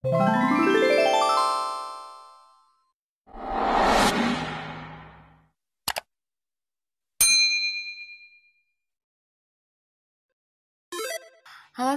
Halo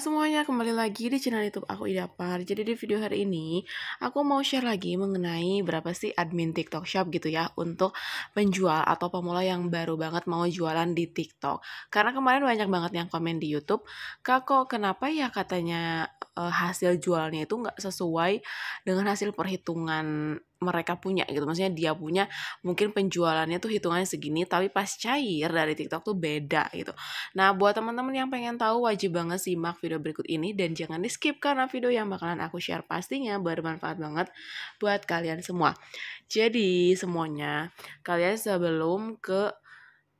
semuanya, kembali lagi di channel YouTube aku Idapar. Jadi di video hari ini, aku mau share lagi mengenai berapa sih admin TikTok Shop gitu ya untuk penjual atau pemula yang baru banget mau jualan di TikTok. Karena kemarin banyak banget yang komen di YouTube, "Kak kok kenapa ya katanya uh, hasil jualnya itu nggak sesuai dengan hasil perhitungan mereka punya gitu maksudnya dia punya mungkin penjualannya tuh hitungannya segini tapi pas cair dari TikTok tuh beda gitu nah buat teman-teman yang pengen tahu wajib banget simak video berikut ini dan jangan di skip karena video yang bakalan aku share pastinya bermanfaat banget buat kalian semua jadi semuanya kalian sebelum ke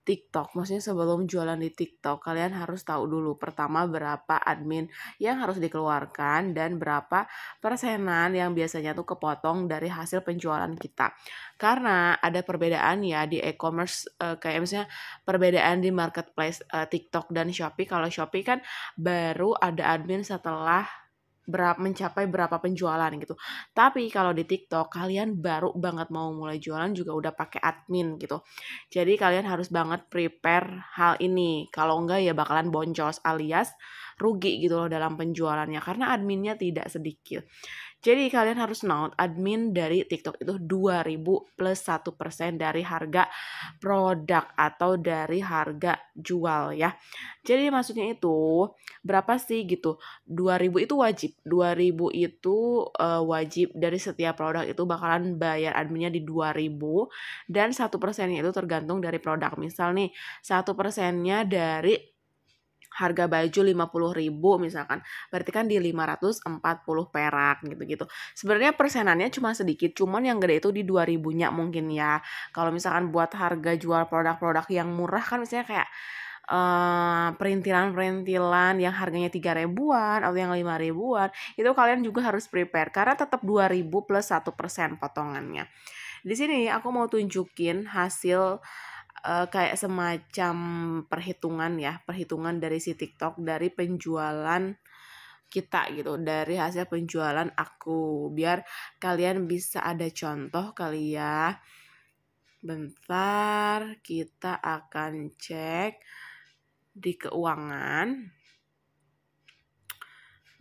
TikTok, maksudnya sebelum jualan di TikTok, kalian harus tahu dulu pertama berapa admin yang harus dikeluarkan dan berapa persenan yang biasanya tuh kepotong dari hasil penjualan kita. Karena ada perbedaan ya di e-commerce eh, kayak misalnya perbedaan di marketplace eh, TikTok dan Shopee. Kalau Shopee kan baru ada admin setelah berapa mencapai berapa penjualan gitu. Tapi kalau di TikTok kalian baru banget mau mulai jualan juga udah pakai admin gitu. Jadi kalian harus banget prepare hal ini. Kalau enggak ya bakalan boncos alias rugi gitu loh dalam penjualannya karena adminnya tidak sedikit. Jadi kalian harus note admin dari TikTok itu 2000 plus 1% dari harga produk atau dari harga jual ya. Jadi maksudnya itu berapa sih gitu? 2000 itu wajib. 2000 itu uh, wajib dari setiap produk itu bakalan bayar adminnya di 2000 dan 1%-nya itu tergantung dari produk. Misal nih, 1%-nya dari harga baju 50.000 misalkan berarti kan di 540 perak gitu-gitu sebenarnya persenannya cuma sedikit cuman yang gede itu di 2000 nya mungkin ya kalau misalkan buat harga jual produk-produk yang murah kan misalnya kayak Uh, perintilan-perintilan yang harganya tiga ribuan atau yang lima ribuan itu kalian juga harus prepare karena tetap 2000 plus 1% potongannya. Di sini aku mau tunjukin hasil uh, kayak semacam perhitungan ya, perhitungan dari si TikTok dari penjualan kita gitu, dari hasil penjualan aku biar kalian bisa ada contoh kali ya. Bentar, kita akan cek di keuangan.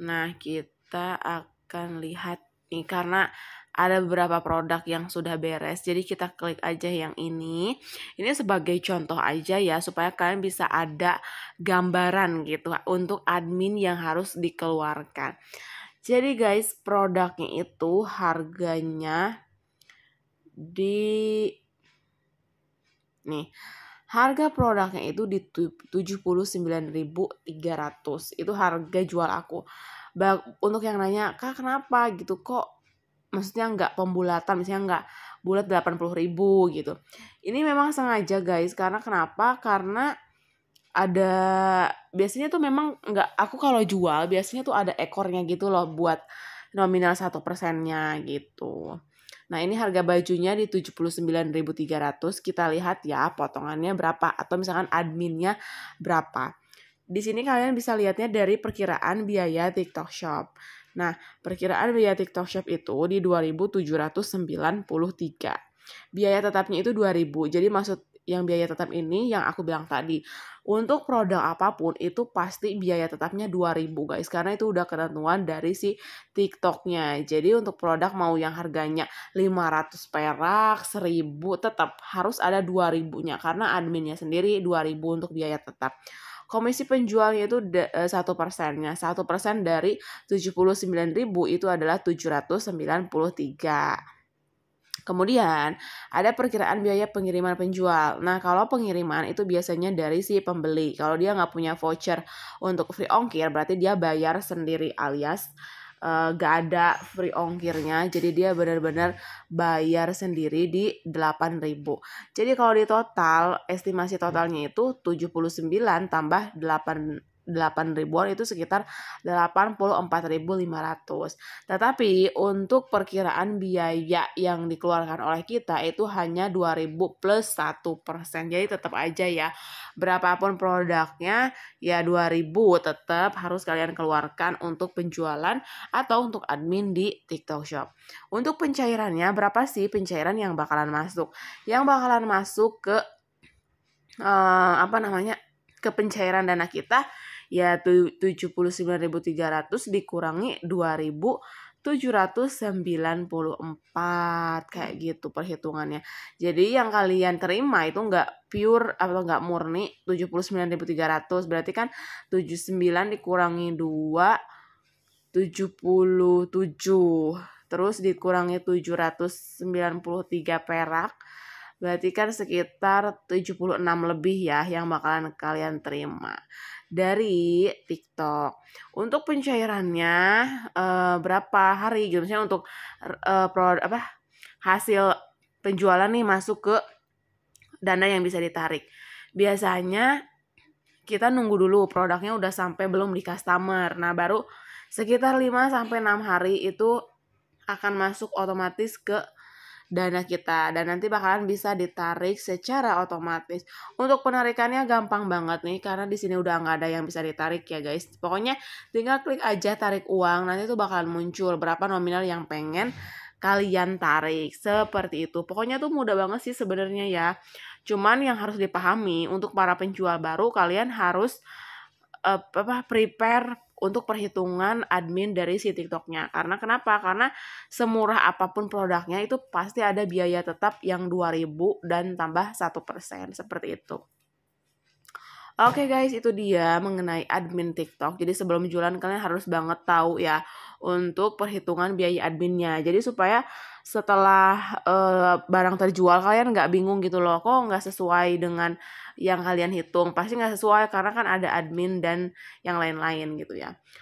Nah, kita akan lihat nih karena ada beberapa produk yang sudah beres. Jadi kita klik aja yang ini. Ini sebagai contoh aja ya supaya kalian bisa ada gambaran gitu untuk admin yang harus dikeluarkan. Jadi guys, produknya itu harganya di nih harga produknya itu di 79.300 itu harga jual aku untuk yang nanya kak kenapa gitu kok maksudnya nggak pembulatan misalnya nggak bulat 80 ribu gitu ini memang sengaja guys karena kenapa karena ada biasanya tuh memang nggak aku kalau jual biasanya tuh ada ekornya gitu loh buat nominal satu persennya gitu nah ini harga bajunya di 79.300 kita lihat ya potongannya berapa atau misalkan adminnya berapa di sini kalian bisa lihatnya dari perkiraan biaya TikTok Shop Nah, perkiraan biaya TikTok Shop itu di 2793. Biaya tetapnya itu 2000. Jadi maksud yang biaya tetap ini yang aku bilang tadi. Untuk produk apapun itu pasti biaya tetapnya 2000 guys. Karena itu udah ketentuan dari si TikToknya. Jadi untuk produk mau yang harganya 500 perak, 1000 tetap harus ada 2000-nya. Karena adminnya sendiri 2000 untuk biaya tetap komisi penjualnya itu eh, satu persennya satu persen dari tujuh puluh sembilan ribu itu adalah tujuh ratus sembilan puluh tiga Kemudian ada perkiraan biaya pengiriman penjual. Nah kalau pengiriman itu biasanya dari si pembeli. Kalau dia nggak punya voucher untuk free ongkir berarti dia bayar sendiri alias uh, gak ada free ongkirnya jadi dia benar-benar bayar sendiri di 8000 jadi kalau di total estimasi totalnya itu 79 tambah 8 8 ribuan itu sekitar 84.500. Tetapi untuk perkiraan biaya yang dikeluarkan oleh kita itu hanya 2000 plus 1 persen. Jadi tetap aja ya berapapun produknya ya 2000 tetap harus kalian keluarkan untuk penjualan atau untuk admin di TikTok Shop. Untuk pencairannya berapa sih pencairan yang bakalan masuk? Yang bakalan masuk ke uh, apa namanya ke pencairan dana kita ya 79.300 dikurangi 2.794 kayak hmm. gitu perhitungannya. Jadi yang kalian terima itu nggak pure atau nggak murni 79.300 berarti kan 79 dikurangi 2 77 terus dikurangi 793 perak Berarti kan sekitar 76 lebih ya yang bakalan kalian terima dari TikTok. Untuk pencairannya uh, berapa hari gitu misalnya untuk uh, eh, produk apa hasil penjualan nih masuk ke dana yang bisa ditarik. Biasanya kita nunggu dulu produknya udah sampai belum di customer. Nah, baru sekitar 5 sampai 6 hari itu akan masuk otomatis ke dana kita dan nanti bakalan bisa ditarik secara otomatis. Untuk penarikannya gampang banget nih karena di sini udah nggak ada yang bisa ditarik ya guys. Pokoknya tinggal klik aja tarik uang nanti tuh bakalan muncul berapa nominal yang pengen kalian tarik seperti itu. Pokoknya tuh mudah banget sih sebenarnya ya. Cuman yang harus dipahami untuk para penjual baru kalian harus uh, apa prepare untuk perhitungan admin dari si TikToknya. Karena kenapa? Karena semurah apapun produknya itu pasti ada biaya tetap yang 2000 dan tambah 1% seperti itu. Oke okay guys, itu dia mengenai admin TikTok. Jadi sebelum jualan kalian harus banget tahu ya untuk perhitungan biaya adminnya. Jadi supaya setelah uh, barang terjual kalian nggak bingung gitu loh, kok nggak sesuai dengan yang kalian hitung. Pasti nggak sesuai karena kan ada admin dan yang lain-lain gitu ya.